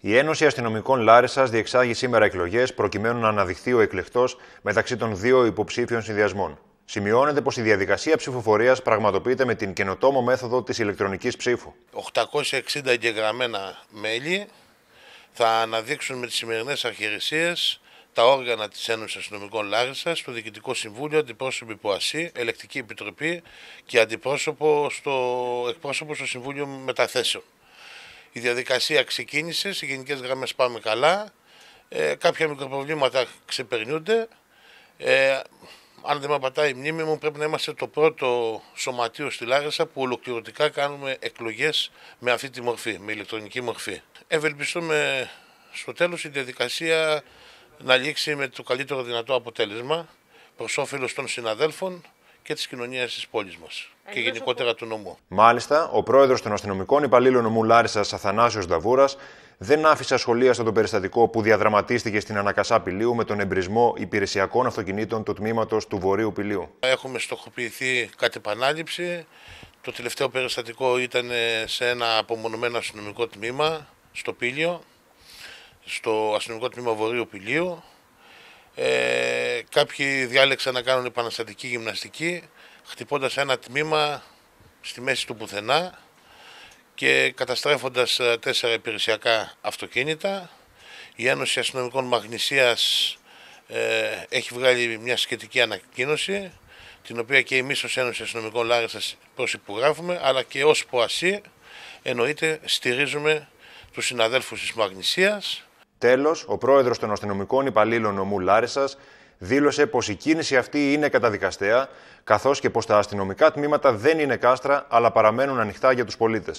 Η Ένωση Αστυνομικών Λάρισας διεξάγει σήμερα εκλογές προκειμένου να αναδειχθεί ο εκλεκτός μεταξύ των δύο υποψήφιων συνδυασμών. Σημειώνεται πως η διαδικασία ψηφοφορίας πραγματοποιείται με την καινοτόμο μέθοδο της ηλεκτρονικής ψήφου. 860 εγγεγραμμένα μέλη θα αναδείξουν με τις σημερινές αρχαιρεσίε τα όργανα της Ένωσης Αστυνομικών Λάρισας, το Διοικητικό Συμβούλιο, αντιπρόσωποι ΠΟΑΣΥ, Ελεκτική Επιτροπή και αντιπρόσωπο στο, εκπρόσωπο στο Συμβούλιο Μεταθέσεων. Η διαδικασία ξεκίνησε, οι γενικές γραμμές πάμε καλά. Ε, κάποια μικροπροβλήματα ξεπερνούνται. Ε, αν δεν με απατάει η μνήμη μου, πρέπει να είμαστε το πρώτο σωματείο στη Λάρισα που ολοκληρωτικά κάνουμε εκλογές με αυτή τη μορφή, με ηλεκτρονική μορφή. Ευελπιστούμε στο τέλος η διαδικασία να λήξει με το καλύτερο δυνατό αποτέλεσμα προς όφελος των συναδέλφων, και της κοινωνίας της πόλης μας ε, και γενικότερα του νομού. Μάλιστα, ο πρόεδρος των αστυνομικών υπαλλήλων νομού Λάρισας, Αθανάσιος Δαβούρας, δεν άφησε στο το περιστατικό που διαδραματίστηκε στην Ανακασά Πηλίου με τον εμπρισμό υπηρεσιακών αυτοκινήτων του τμήματος του Βορείου Πηλίου. Έχουμε στοχοποιηθεί κατ' επανάληψη. Το τελευταίο περιστατικό ήταν ε, σε ένα απομονωμένο αστυνομικό τμήμα στο Πήλιο, στο αστυνομικό τμήμα Βορείου Πηλίου. Ε, Κάποιοι διάλεξαν να κάνουν επαναστατική γυμναστική, χτυπώντας ένα τμήμα στη μέση του πουθενά και καταστρέφοντας ε, τέσσερα υπηρεσιακά αυτοκίνητα. Η Ένωση Αστυνομικών Μαγνησίας ε, έχει βγάλει μια σχετική ανακοίνωση, την οποία και εμείς ως Ένωση Αστυνομικών Λάρισας προσυπογράφουμε, αλλά και ως ΠΟΑΣΥ εννοείται στηρίζουμε τους συναδέλφους της Μαγνησίας. Τέλος, ο πρόεδρος των αστυνομικών υπαλλήλων νομού δήλωσε πως η κίνηση αυτή είναι καταδικαστέα, καθώς και πως τα αστυνομικά τμήματα δεν είναι κάστρα αλλά παραμένουν ανοιχτά για τους πολίτες.